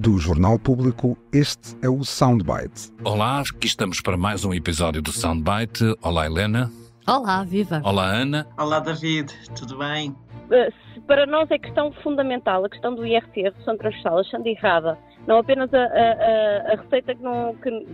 Do Jornal Público, este é o Soundbite. Olá, aqui estamos para mais um episódio do Soundbite. Olá, Helena. Olá, viva. Olá, Ana. Olá, David. Tudo bem? Eh, para nós é questão fundamental a questão do IRC, a redução transversal, achando errada. Não apenas a, a, a receita que não. Que,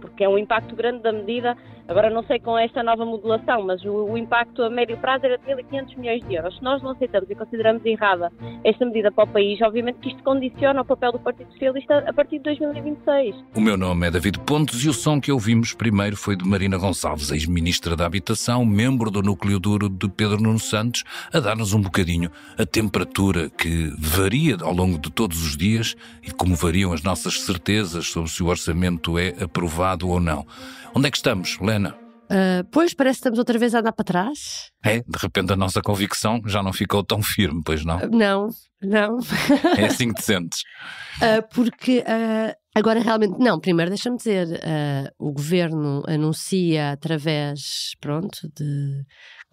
porque é um impacto grande da medida Agora não sei com esta nova modulação, mas o, o impacto a médio prazo era de 1.500 milhões de euros. Se nós não aceitamos e consideramos errada esta medida para o país, obviamente que isto condiciona o papel do Partido Socialista a partir de 2026. O meu nome é David Pontes e o som que ouvimos primeiro foi de Marina Gonçalves, ex-ministra da Habitação, membro do núcleo duro de Pedro Nuno Santos, a dar-nos um bocadinho a temperatura que varia ao longo de todos os dias e como variam as nossas certezas sobre se o orçamento é aprovado ou não. Onde é que estamos, Lena? Ana. Uh, pois, parece que estamos outra vez a andar para trás. É, de repente a nossa convicção já não ficou tão firme, pois não? Uh, não, não. é assim que te sentes. Uh, porque agora realmente, não, primeiro deixa-me dizer, o governo anuncia através, pronto, de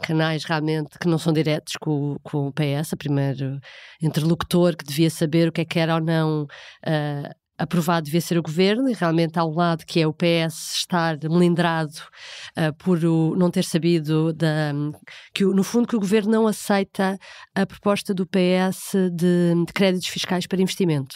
canais realmente que não são diretos com, com o PS, o primeiro interlocutor que devia saber o que é que era ou não uh, aprovado devia ser o governo, e realmente há um lado que é o PS estar melindrado uh, por o, não ter sabido da, que, no fundo, que o governo não aceita a proposta do PS de, de créditos fiscais para investimento.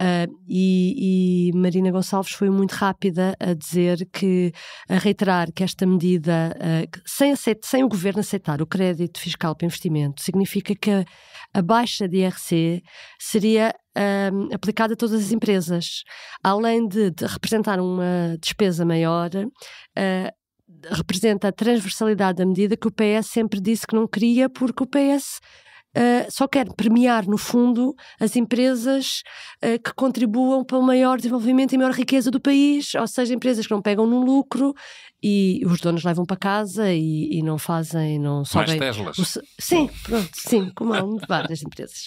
Uh, e, e, Marina Gonçalves foi muito rápida a dizer que, a reiterar que esta medida, uh, que sem, aceite, sem o governo aceitar o crédito fiscal para investimento, significa que a, a baixa de IRC seria ah, aplicada a todas as empresas. Além de, de representar uma despesa maior, uh, representa a transversalidade da medida que o PS sempre disse que não queria, porque o PS eh, só quer premiar, no fundo, as empresas uh, que contribuam para o maior desenvolvimento e maior riqueza do país, ou seja, empresas que não pegam no lucro e os donos levam para casa e, e não fazem, não sobem. Mais Teslas. O, sim, pronto, sim, como há é um várias empresas.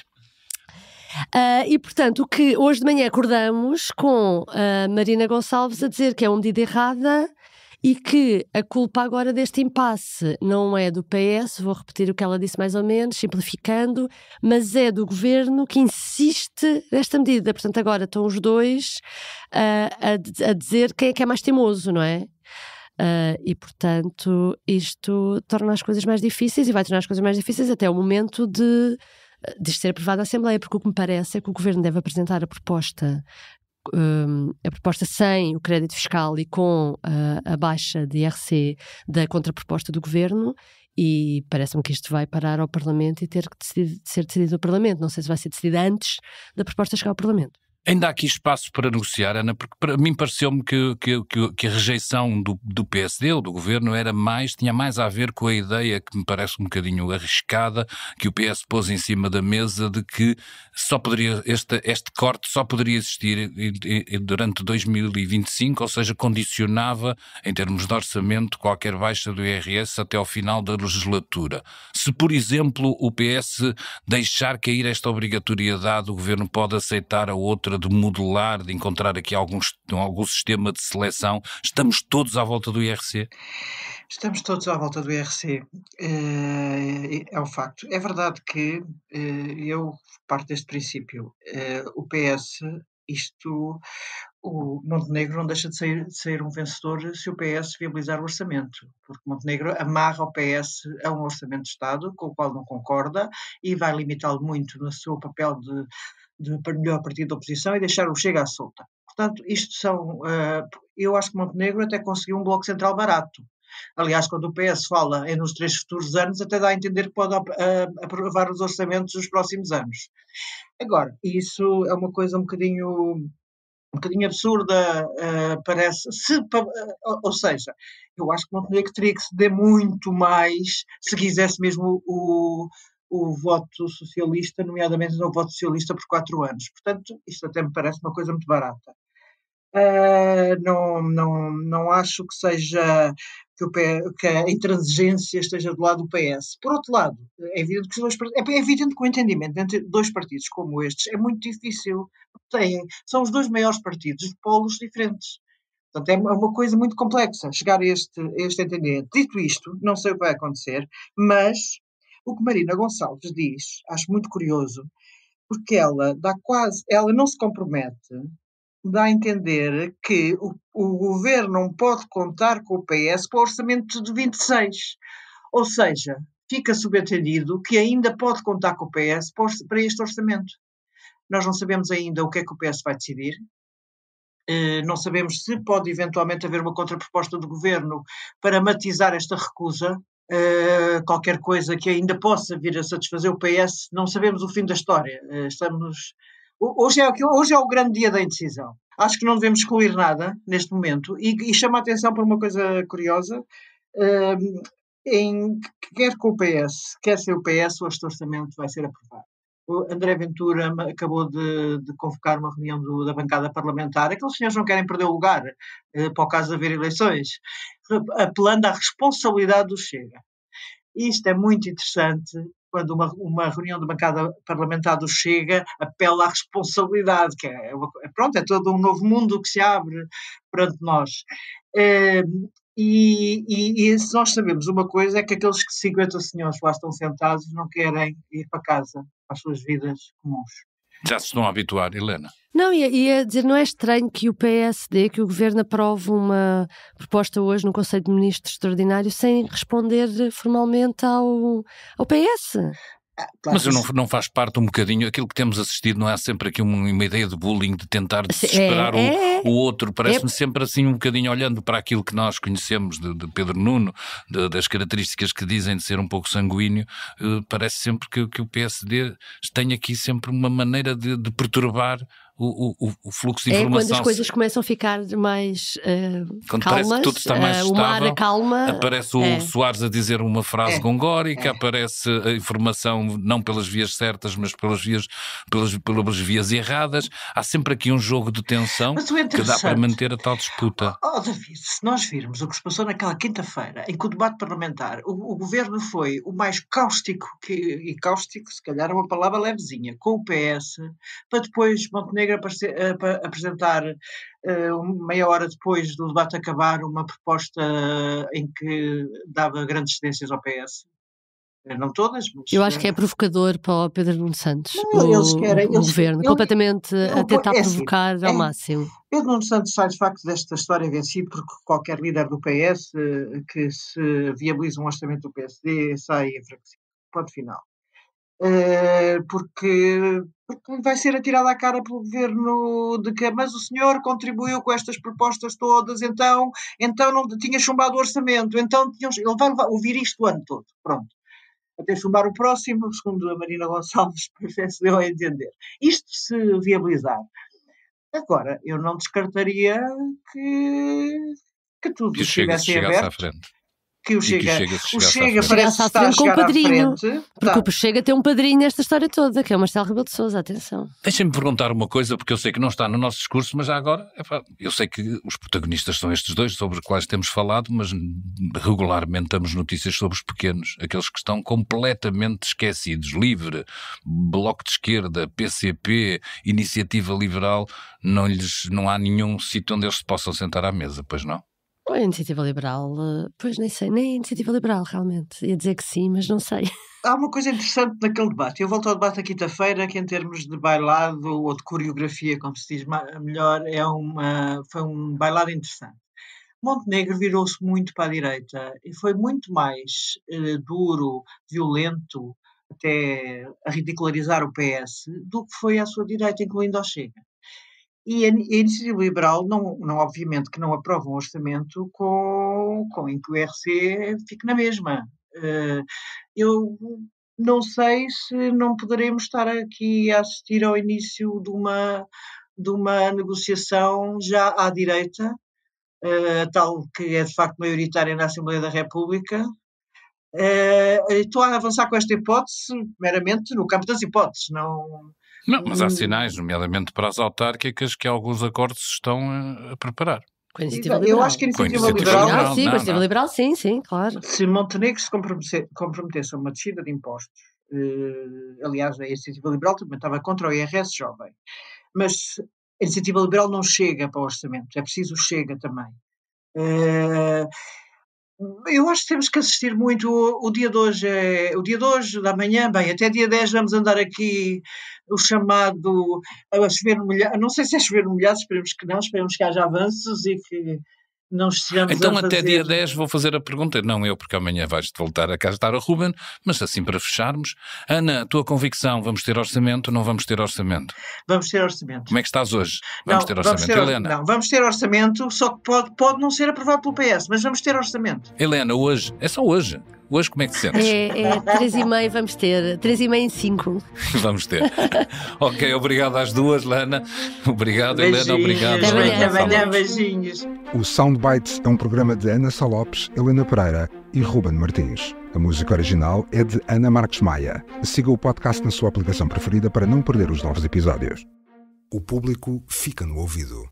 Uh, e portanto, o que hoje de manhã acordamos com a Marina Gonçalves a dizer que é uma medida errada e que a culpa agora deste impasse não é do PS, vou repetir o que ela disse mais ou menos, simplificando, mas é do governo que insiste nesta medida. Portanto, agora estão os dois uh, a, a dizer quem é que é mais teimoso, não é? Uh, e, portanto, isto torna as coisas mais difíceis e vai tornar as coisas mais difíceis até o momento de, de ser aprovada a Assembleia, porque o que me parece é que o Governo deve apresentar a proposta Hum, a proposta sem o crédito fiscal e com a, a baixa de IRC da contraproposta do governo e parece-me que isto vai parar ao Parlamento e ter que decidir, ser decidido no Parlamento. Não sei se vai ser decidido antes da proposta chegar ao Parlamento. Ainda há aqui espaço para negociar, Ana, porque para mim pareceu-me que, que, que, a rejeição do, do PSD ou do governo era mais, tinha mais a ver com a ideia que me parece um bocadinho arriscada que o PS pôs em cima da mesa de que só poderia, este, este corte só poderia existir durante 2025, ou seja, condicionava, em termos de orçamento, qualquer baixa do IRS até ao final da legislatura. Se, por exemplo, o PS deixar cair esta obrigatoriedade, o governo pode aceitar a outra outra, de modelar, de encontrar aqui alguns, algum sistema de seleção? Estamos todos à volta do IRC? Estamos todos à volta do IRC, eh, é um facto. É verdade que eh, eu parto deste princípio. Eh, o PS, isto, o Montenegro não deixa de ser, de ser, um vencedor se o PS viabilizar o orçamento, porque Montenegro amarra o PS a um orçamento de Estado com o qual não concorda e vai limitá-lo muito no seu papel de de melhor partido da oposição e deixar o Chega à solta. Portanto, isto são. Eh, eu acho que Montenegro até conseguiu um bloco central barato. Aliás, quando o PS fala em nos três futuros anos, até dá a entender que pode eh, aprovar os orçamentos dos próximos anos. Agora, isso é uma coisa um bocadinho um bocadinho absurda, uh, parece. Se, uh, ou seja, eu acho que Montenegro teria que ceder muito mais se quisesse mesmo o, o voto socialista, nomeadamente no voto socialista por quatro anos. Portanto, isto até me parece uma coisa muito barata. Uh, não, não, não acho que seja que, o, que a intransigência esteja do lado do PS. Por outro lado, é evidente que, dois, é evidente que o entendimento entre dois partidos como estes é muito difícil. Têm, são os dois maiores partidos de polos diferentes. Portanto, é uma é coisa muito complexa chegar a este, a este entendimento. Dito isto, não sei o que vai acontecer, mas o que Marina Gonçalves diz, acho muito curioso, porque ela dá quase, ela não se compromete, dá a entender que o, o governo não pode contar com o PS para o orçamento de 26. Ou seja, fica subentendido que ainda pode contar com o PS para este orçamento. Nós não sabemos ainda o que é que o PS vai decidir, eh, não sabemos se pode eventualmente haver uma contraproposta do governo para matizar esta recusa, Uh, qualquer coisa que ainda possa vir a satisfazer o PS, não sabemos o fim da história. Uh, estamos. Hoje é, hoje é o grande dia da indecisão. Acho que não devemos excluir nada neste momento e, e chama a atenção para uma coisa curiosa. Uh, em, quer com o PS, quer sem o PS, o orçamento vai ser aprovado. O André Ventura acabou de, de convocar uma reunião do, da bancada parlamentar. Aqueles senhores não querem perder o lugar eh, para o caso de haver eleições, apelando à responsabilidade do Chega. Isto é muito interessante quando uma, uma reunião de bancada parlamentar do Chega apela à responsabilidade, que é, é, é pronto, é todo um novo mundo que se abre perante nós. Ehm, e, e, e, nós sabemos uma coisa é que aqueles 50 senhores lá estão sentados não querem ir para casa as suas vidas comuns. Já se estão a habituar, Helena. Não, ia, ia é dizer, não é estranho que o PSD, que o Governo aprove uma proposta hoje no Conselho de Ministros Extraordinário sem responder formalmente ao, ao PS? Claro Mas não, não faz parte um bocadinho aquilo que temos assistido, não é sempre aqui uma, uma ideia de bullying, de tentar é, desesperar é, é, o, o, outro. Parece-me é. sempre assim um bocadinho olhando para aquilo que nós conhecemos de, de Pedro Nuno, de, das características que dizem de ser um pouco sanguíneo, eh, parece sempre que, que o PSD tem aqui sempre uma maneira de, de perturbar o, o, o, fluxo de informação. É quando as coisas começam a ficar mais uh, quando calmas, que tudo está mais uh, o mar acalma. Aparece o é. Soares a dizer uma frase é. gongórica, é. aparece a informação não pelas vias certas, mas pelas vias, pelas, pelas vias erradas. Há sempre aqui um jogo de tensão que dá para manter a tal disputa. Oh, oh, David, se nós virmos o que se passou naquela quinta-feira, em que o debate parlamentar, o, o governo foi o mais cáustico, que, e cáustico, se calhar é uma palavra levezinha, com o PS, para depois Montenegro aparecer, eh, apresentar uh, meia hora depois do debate acabar uma proposta em que dava grandes cedências ao PS. Eh, não todas, mas. Eu acho que é provocador para o Pedro Nuno Santos. Não, o, eles querem. O eles, governo, completamente a tentar é assim, provocar assim, ao é, máximo. Pedro Nuno Santos sai de facto desta história vencido, porque qualquer líder do PS que se viabiliza um orçamento do PSD sai enfraquecido. Ponto final. Eh, porque, porque vai ser atirada à cara pelo governo de que mas o senhor contribuiu com estas propostas todas, então, então não tinha chumbado o orçamento, então ele vai ouvir isto o ano todo, pronto. Até chumbar o próximo, segundo a Marina Gonçalves, parece é, deu a entender. Isto se viabilizar. Agora, eu não descartaria que, que tudo que estivesse aberto. à frente que o Chega, que o Chega, o chega parece estar a chegar com um padrinho, frente, Porque tá. o Chega tem um padrinho nesta história toda, que é o Marcelo Rebelo de Sousa, atenção. Deixem-me perguntar uma coisa, porque eu sei que não está no nosso discurso, mas já agora, é eu sei que os protagonistas são estes dois, sobre os quais temos falado, mas regularmente damos notícias sobre os pequenos, aqueles que estão completamente esquecidos. Livre, Bloco de Esquerda, PCP, Iniciativa Liberal, não, lhes, não há nenhum sítio onde eles se possam sentar à mesa, pois não? Ou a é iniciativa liberal, pois nem sei, nem a é iniciativa liberal realmente. Ia dizer que sim, mas não sei. Há uma coisa interessante naquele debate. Eu volto ao debate da quinta-feira, que em termos de bailado ou de coreografia, como se diz melhor, é uma, foi um bailado interessante. Montenegro virou-se muito para a direita e foi muito mais eh, duro, violento, até a ridicularizar o PS, do que foi à sua direita, incluindo a Chega. E a, a Iniciativa Liberal, não, não, obviamente, que não aprova um orçamento com, com em que o IRC fique na mesma. Eh, eu não sei se não poderemos estar aqui a assistir ao início de uma, de uma negociação já à direita, eh, tal que é de facto maioritária na Assembleia da República, Uh, estou a avançar com esta hipótese meramente no campo das hipóteses, não. Não, mas há hum. sinais, nomeadamente para as autárquicas, que alguns acordos estão a, eh, a preparar. Com a iniciativa então, liberal. Eu acho que a iniciativa, liberal, liberal. Ah, sim, não, iniciativa não. liberal, sim, sim, claro. Se Montenegro se comprometesse a uma descida de impostos, eh, aliás, a iniciativa liberal também estava contra o IRS jovem, mas a iniciativa liberal não chega para o orçamento, é preciso chega também. Eh, eu acho que temos que assistir muito. O, o dia de hoje é o dia de hoje, da manhã, bem, até dia 10 vamos andar aqui o chamado a chover no molhado. Não sei se é chover no molhado, esperemos que não, esperemos que haja avanços e que não Então, fazer... até dia 10 vou fazer a pergunta, não eu, porque amanhã vais-te voltar a casa estar a Ruben, mas assim para fecharmos, Ana, a tua convicção, vamos ter orçamento ou não vamos ter orçamento? Vamos ter orçamento. Como é que estás hoje? Vamos não, ter orçamento. Vamos ter, Helena? Não, vamos ter orçamento, só que pode, pode não ser aprovado pelo PS, mas vamos ter orçamento. Helena, hoje, é só hoje. Hoje como é que te sentes? É, é três e meia vamos ter, três e meia em cinco. vamos ter. ok, obrigado às duas, Lana. Obrigado, beijinhos. Helena, obrigado. Até amanhã, beijinhos. O Soundbites é um programa de Ana Salopes, Helena Pereira e Ruben Martins. A música original é de Ana Marques Maia. Siga o podcast na sua aplicação preferida para não perder os novos episódios. O público fica no ouvido.